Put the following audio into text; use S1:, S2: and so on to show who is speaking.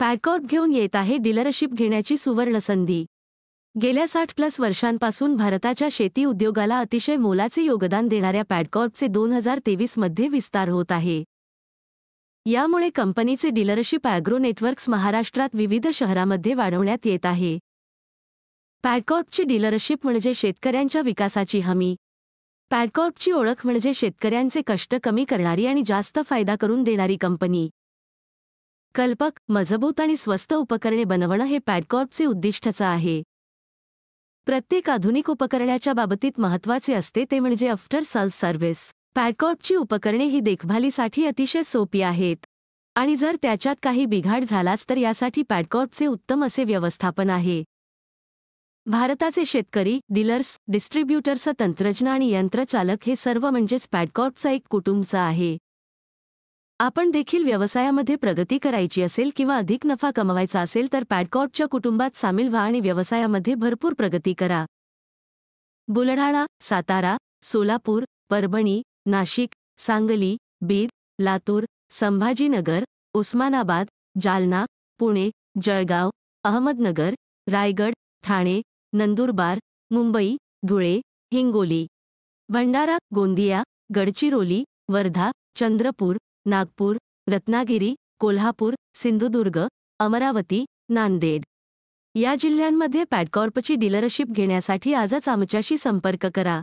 S1: पॅडकॉर्प घेऊन येत आहे डीलरशिप घेण्याची सुवर्ण संधी गेल्या साठ प्लस वर्षांपासून भारताच्या शेती उद्योगाला अतिशय मोलाचे योगदान देणाऱ्या पॅडकॉर्पचे दोन हजार तेवीसमध्ये विस्तार होत आहे यामुळे कंपनीचे डीलरशिप अॅग्रो नेटवर्क्स महाराष्ट्रात विविध शहरामध्ये वाढवण्यात येत आहे पॅडकॉर्पची डीलरशिप म्हणजे शेतकऱ्यांच्या विकासाची हमी पॅडकॉर्पची ओळख म्हणजे शेतकऱ्यांचे कष्ट कमी करणारी आणि जास्त फायदा करून देणारी कंपनी कल्पक मजबूत आणि स्वस्त उपकरणे बनवणं हे पॅडकॉर्पचे उद्दिष्टचं आहे प्रत्येक आधुनिक उपकरणाच्या बाबतीत महत्वाचे असते ते म्हणजे आफ्टर सल्स सर्व्हिस पॅडकॉर्पची उपकरणे ही देखभालीसाठी अतिशय सोपी आहेत आणि जर त्याच्यात काही बिघाड झालाच तर यासाठी पॅडकॉर्पचे उत्तम असे व्यवस्थापन आहे भारताचे शेतकरी डीलर्स डिस्ट्रीब्युटर्स तंत्रज्ञ आणि यंत्रचालक हे सर्व म्हणजेच पॅडकॉर्पचा एक कुटुंबचं आहे आपण देखील व्यवसायामध्ये प्रगती करायची असेल किंवा अधिक नफा कमवायचा असेल तर पॅडकॉटच्या कुटुंबात सामील व्हा आणि व्यवसायामध्ये भरपूर प्रगती करा बुलढाणा सातारा सोलापूर परभणी नाशिक सांगली बीड लातूर संभाजीनगर उस्मानाबाद जालना पुणे जळगाव अहमदनगर रायगड ठाणे नंदुरबार मुंबई धुळे हिंगोली भंडारा गोंदिया गडचिरोली वर्धा चंद्रपूर नागपूर रत्नागिरी कोल्हापूर सिंधुदुर्ग अमरावती नांदेड या जिल्ह्यांमध्ये पॅडकॉर्पची डीलरशिप घेण्यासाठी आजच आमच्याशी संपर्क करा